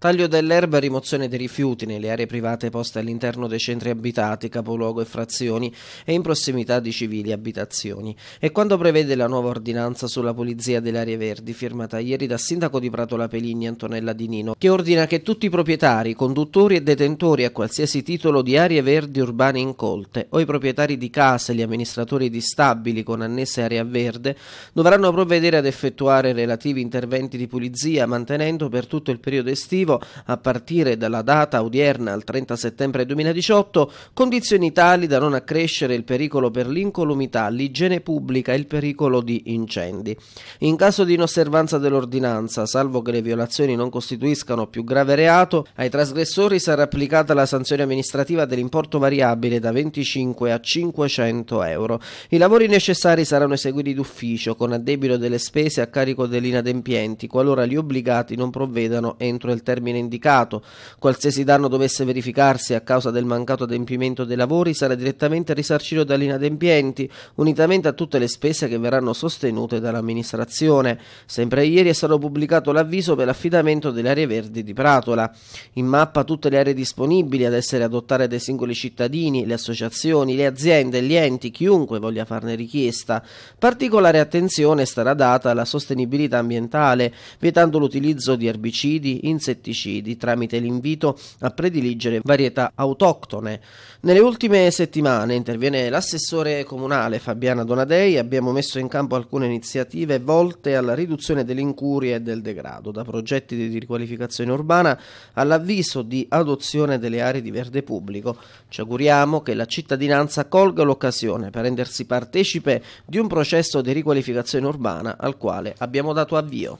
Taglio dell'erba e rimozione dei rifiuti nelle aree private poste all'interno dei centri abitati, capoluogo e frazioni e in prossimità di civili abitazioni. E quando prevede la nuova ordinanza sulla pulizia delle aree verdi, firmata ieri dal sindaco di Prato La Antonella Di Nino, che ordina che tutti i proprietari, conduttori e detentori a qualsiasi titolo di aree verdi urbane incolte o i proprietari di case e gli amministratori di stabili con annesse area verde dovranno provvedere ad effettuare relativi interventi di pulizia mantenendo per tutto il periodo estivo lavorativo a partire dalla data odierna al 30 settembre 2018, condizioni tali da non accrescere il pericolo per l'incolumità, l'igiene pubblica e il pericolo di incendi. In caso di inosservanza dell'ordinanza, salvo che le violazioni non costituiscano più grave reato, ai trasgressori sarà applicata la sanzione amministrativa dell'importo variabile da 25 a 500 euro. I lavori necessari saranno eseguiti d'ufficio con addebito delle spese a carico dell'inadempienti qualora gli obbligati non provvedano entro il termine termine indicato. Qualsiasi danno dovesse verificarsi a causa del mancato adempimento dei lavori sarà direttamente risarcito dagli inadempienti, unitamente a tutte le spese che verranno sostenute dall'amministrazione. Sempre ieri è stato pubblicato l'avviso per l'affidamento delle aree verdi di Pratola. In mappa tutte le aree disponibili ad essere adottate dai singoli cittadini, le associazioni, le aziende, gli enti, chiunque voglia farne richiesta. Particolare attenzione starà data alla sostenibilità ambientale, vietando l'utilizzo di erbicidi, insetticidi, pesticidi tramite l'invito a prediligere varietà autoctone. Nelle ultime settimane interviene l'assessore comunale Fabiana Donadei, abbiamo messo in campo alcune iniziative volte alla riduzione dell'incuria e del degrado, da progetti di riqualificazione urbana all'avviso di adozione delle aree di verde pubblico. Ci auguriamo che la cittadinanza colga l'occasione per rendersi partecipe di un processo di riqualificazione urbana al quale abbiamo dato avvio.